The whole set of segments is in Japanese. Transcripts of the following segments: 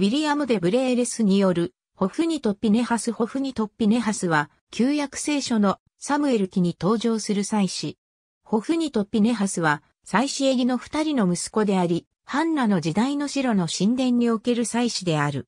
ウィリアム・デ・ブレーレスによる、ホフニト・ピネハス・ホフニト・ピネハスは、旧約聖書のサムエル記に登場する祭司。ホフニト・ピネハスは、祭司エギの二人の息子であり、ハンナの時代の城の神殿における祭司である。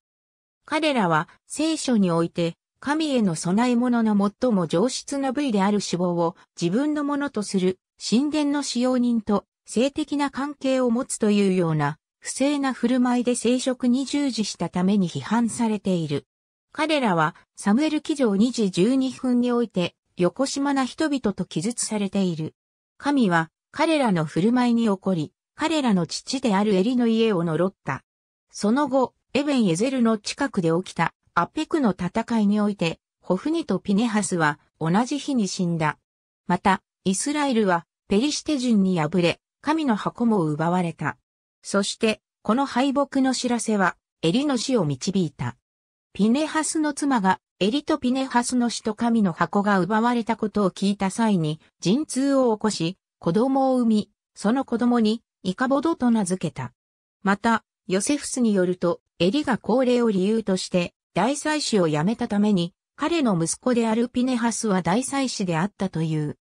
彼らは、聖書において、神への供え物の最も上質な部位である脂肪を自分のものとする神殿の使用人と性的な関係を持つというような不正な振る舞いで聖職に従事したために批判されている。彼らは、サムエル記上2時12分において、横島な人々と記述されている。神は、彼らの振る舞いに起こり、彼らの父であるエリの家を呪った。その後、エベン・エゼルの近くで起きた、アペクの戦いにおいて、ホフニとピネハスは同じ日に死んだ。また、イスラエルはペリシテ人に敗れ、神の箱も奪われた。そして、この敗北の知らせは、エリの死を導いた。ピネハスの妻が、エリとピネハスの死と神の箱が奪われたことを聞いた際に、陣痛を起こし、子供を産み、その子供に、イカボドと名付けた。また、ヨセフスによると、エリが高齢を理由として、大祭司を辞めたために、彼の息子であるピネハスは大祭司であったという。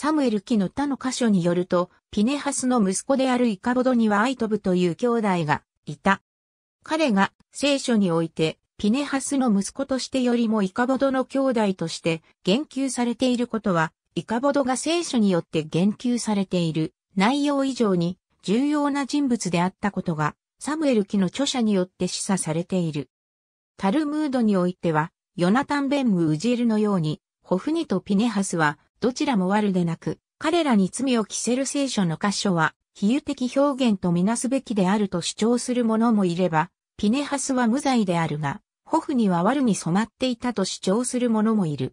サムエル記の他の箇所によると、ピネハスの息子であるイカボドにはアイトブという兄弟がいた。彼が聖書において、ピネハスの息子としてよりもイカボドの兄弟として言及されていることは、イカボドが聖書によって言及されている内容以上に重要な人物であったことが、サムエル記の著者によって示唆されている。タルムードにおいては、ヨナタン・ベンム・ウジエルのように、ホフニとピネハスはどちらも悪でなく、彼らに罪を着せる聖書の箇所は、比喩的表現とみなすべきであると主張する者もいれば、ピネハスは無罪であるが、ホフには悪に染まっていたと主張する者もいる。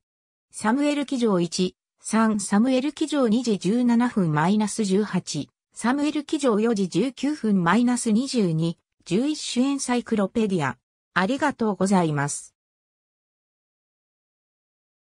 サムエル記上1、3サムエル記上2時17分マイナス18、サムエル記上4時19分マイナス22、11主演サイクロペディア。ありがとうございます。